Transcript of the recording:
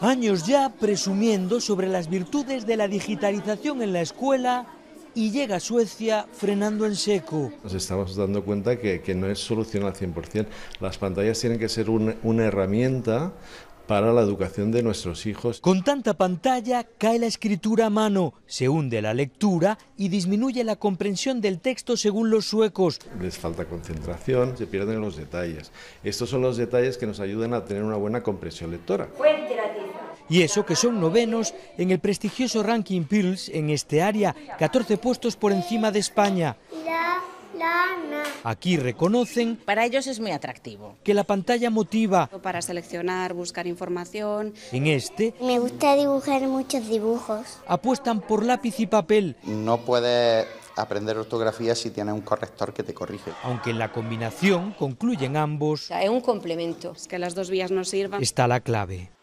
Años ya presumiendo sobre las virtudes de la digitalización en la escuela y llega a Suecia frenando en seco. Nos estamos dando cuenta que, no es solución al 100%. Las pantallas tienen que ser una herramienta para la educación de nuestros hijos. Con tanta pantalla cae la escritura a mano, se hunde la lectura y disminuye la comprensión del texto según los suecos. Les falta concentración, se pierden los detalles. Estos son los detalles que nos ayudan a tener una buena comprensión lectora. Y eso que son novenos en el prestigioso ranking Pills en este área, 14 puestos por encima de España. Aquí reconocen... Para ellos es muy atractivo. Que la pantalla motiva... Para seleccionar, buscar información... En este... Me gusta dibujar muchos dibujos. Apuestan por lápiz y papel. No puede aprender ortografía si tiene un corrector que te corrige. Aunque en la combinación concluyen ambos... Es un complemento. que las dos vías nos sirvan. Está la clave.